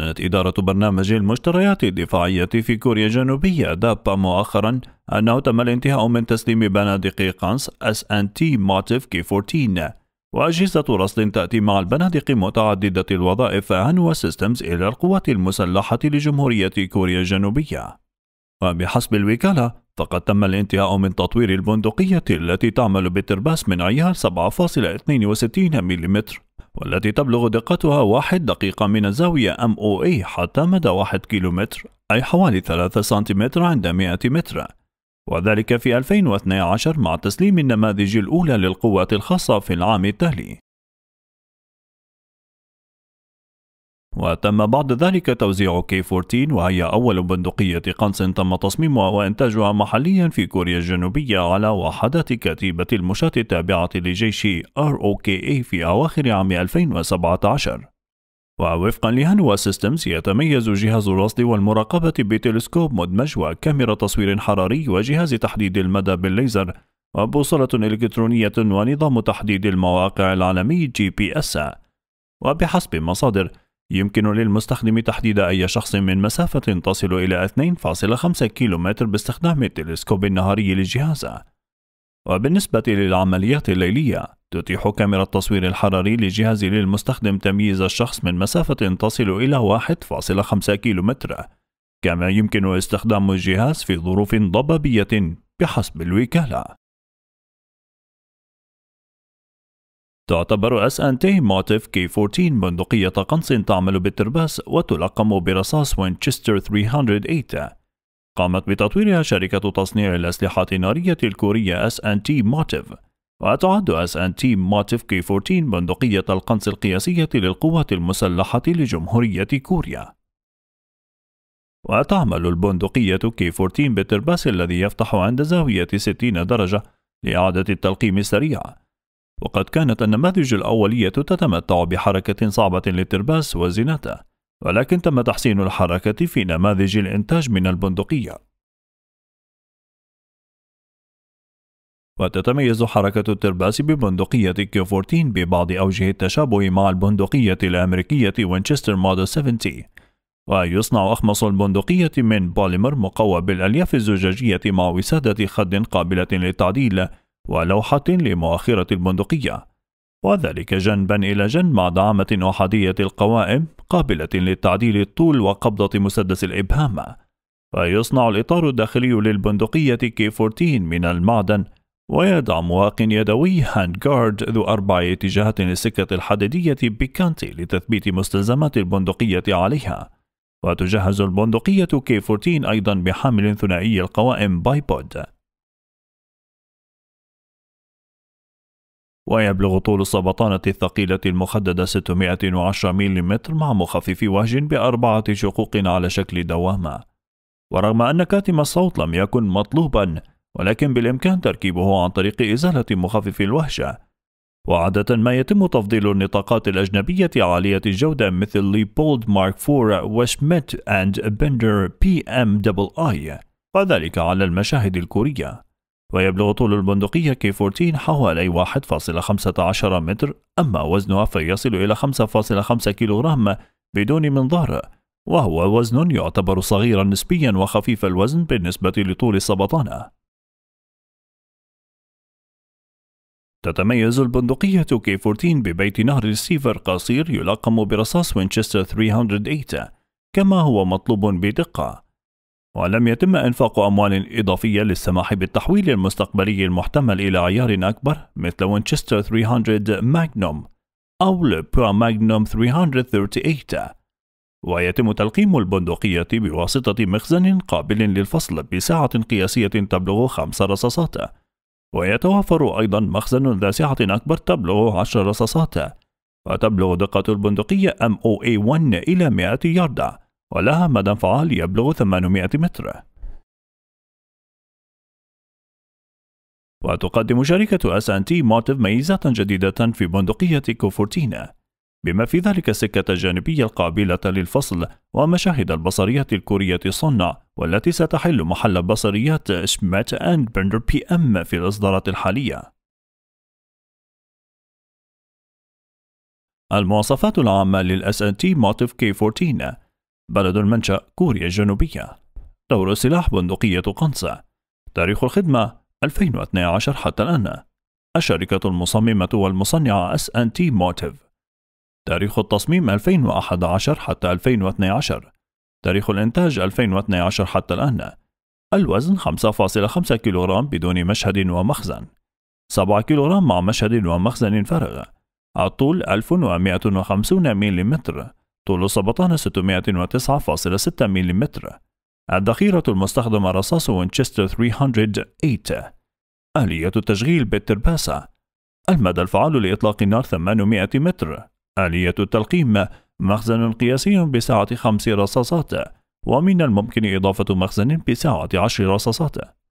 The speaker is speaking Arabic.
أعلنت إدارة برنامج المشتريات الدفاعية في كوريا الجنوبية دابا مؤخرا أنه تم الانتهاء من تسليم بنادق قنص اس ان تي ماتف كي 14 وأجهزة رصد تأتي مع البنادق متعددة الوظائف هانوا سيستمز إلى القوات المسلحة لجمهورية كوريا الجنوبية وبحسب الوكالة فقد تم الانتهاء من تطوير البندقية التي تعمل بترباس من عيار 7.62 ملم والتي تبلغ دقتها واحد دقيقة من الزاوية MOA حتى مدى واحد كيلومتر أي حوالي 3 سنتيمتر عند 100 متر وذلك في 2012 مع تسليم النماذج الأولى للقوات الخاصة في العام التالي وتم بعد ذلك توزيع كي 14 وهي أول بندقية قنص تم تصميمها وإنتاجها محليا في كوريا الجنوبية على وحدات كتيبة المشاة التابعة لجيش ROKA في أواخر عام 2017 ووفقا لهانوا سيستمز يتميز جهاز الرصد والمراقبة بتلسكوب مدمج وكاميرا تصوير حراري وجهاز تحديد المدى بالليزر وبوصلة إلكترونية ونظام تحديد المواقع العالمي جي بي اس وبحسب مصادر يمكن للمستخدم تحديد أي شخص من مسافة تصل إلى 2.5 كيلومتر باستخدام التلسكوب النهاري للجهاز. وبالنسبة للعمليات الليلية تتيح كاميرا التصوير الحراري للجهاز للمستخدم تمييز الشخص من مسافة تصل إلى 1.5 كيلومتر كما يمكن استخدام الجهاز في ظروف ضبابية بحسب الوكالة تعتبر اس ان تي موتيف كي 14 بندقية قنص تعمل بالترباس وتلقم برصاص وينشستر 308 قامت بتطويرها شركة تصنيع الأسلحة النارية الكورية اس ان تي موتيف وتعد اس ان تي موتيف كي 14 بندقية القنص القياسية للقوات المسلحة لجمهورية كوريا وتعمل البندقية كي 14 بالترباس الذي يفتح عند زاوية 60 درجة لإعادة التلقيم السريع وقد كانت النماذج الأولية تتمتع بحركة صعبة للترباس والزناتة ولكن تم تحسين الحركة في نماذج الإنتاج من البندقية وتتميز حركة الترباس ببندقية كيو 14 ببعض أوجه التشابه مع البندقية الأمريكية وينشستر موديل 70 ويصنع أخمص البندقية من بوليمر مقوى بالألياف الزجاجية مع وسادة خد قابلة للتعديل ولوحة لمؤخرة البندقية وذلك جنبا إلى جنب مع دعامة أحادية القوائم قابلة للتعديل الطول وقبضة مسدس الإبهام ويصنع الإطار الداخلي للبندقية كي 14 من المعدن ويدعم واق يدوي هاند جارد ذو أربع اتجاهات للسكة الحديدية بيكانتي لتثبيت مستلزمات البندقية عليها وتجهز البندقية كي 14 أيضا بحامل ثنائي القوائم بايبود ويبلغ طول السبطانة الثقيلة المخددة 610 ملم مع مخفف وهج بأربعة شقوق على شكل دوامة ورغم أن كاتم الصوت لم يكن مطلوبا ولكن بالإمكان تركيبه عن طريق إزالة مخفف الوهجة وعادة ما يتم تفضيل النطاقات الأجنبية عالية الجودة مثل ليبولد مارك 4 وشميت أند بندر بي أم دبل آي وذلك على المشاهد الكورية ويبلغ طول البندقية كي 14 حوالي 1.15 متر أما وزنها فيصل إلى 5.5 كيلوغرام بدون منظار وهو وزن يعتبر صغيرا نسبيا وخفيف الوزن بالنسبة لطول السبطانة تتميز البندقية كي 14 ببيت نهر السيفر قصير يلقم برصاص وينشستر 308 كما هو مطلوب بدقة ولم يتم إنفاق أموال إضافية للسماح بالتحويل المستقبلي المحتمل إلى عيار أكبر مثل وينشستر 300 ماجنوم أو لبرا ماجنوم 338 ويتم تلقيم البندقية بواسطة مخزن قابل للفصل بسعة قياسية تبلغ خمس رصاصات ويتوفر أيضا مخزن ذا سعة أكبر تبلغ عشر رصاصات وتبلغ دقة البندقية MOA1 إلى 100 ياردة ولها مدى انفعال يبلغ 800 متر وتقدم شركة اس ان تي موتيف ميزة جديدة في بندقية كوفورتينا بما في ذلك السكة الجانبية القابلة للفصل ومشاهد البصريات الكورية صنع والتي ستحل محل بصريات شمات اند بندر بي ام في الإصدارات الحالية المواصفات العامة للاس ان تي موتيف كي 14 بلد المنشأ كوريا الجنوبية دور سلاح بندقية قنصة تاريخ الخدمة 2012 حتى الآن الشركة المصممة والمصنعة اس ان تي موتيف تاريخ التصميم 2011 حتى 2012 تاريخ الإنتاج 2012 حتى الآن الوزن 5.5 كيلوغرام بدون مشهد ومخزن 7 كيلوغرام مع مشهد ومخزن فارغ الطول 1150 ملم طول السبطان 609.6 ملم الذخيرة المستخدمة رصاص وينشستر 308 آلية التشغيل بالترباسة المدى الفعال لإطلاق النار 800 متر آلية التلقيم مخزن قياسي بسعة خمس رصاصات ومن الممكن إضافة مخزن بسعة عشر رصاصات